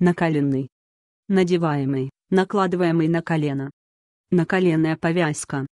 накаленный, надеваемый, накладываемый на колено. Наколенная повязка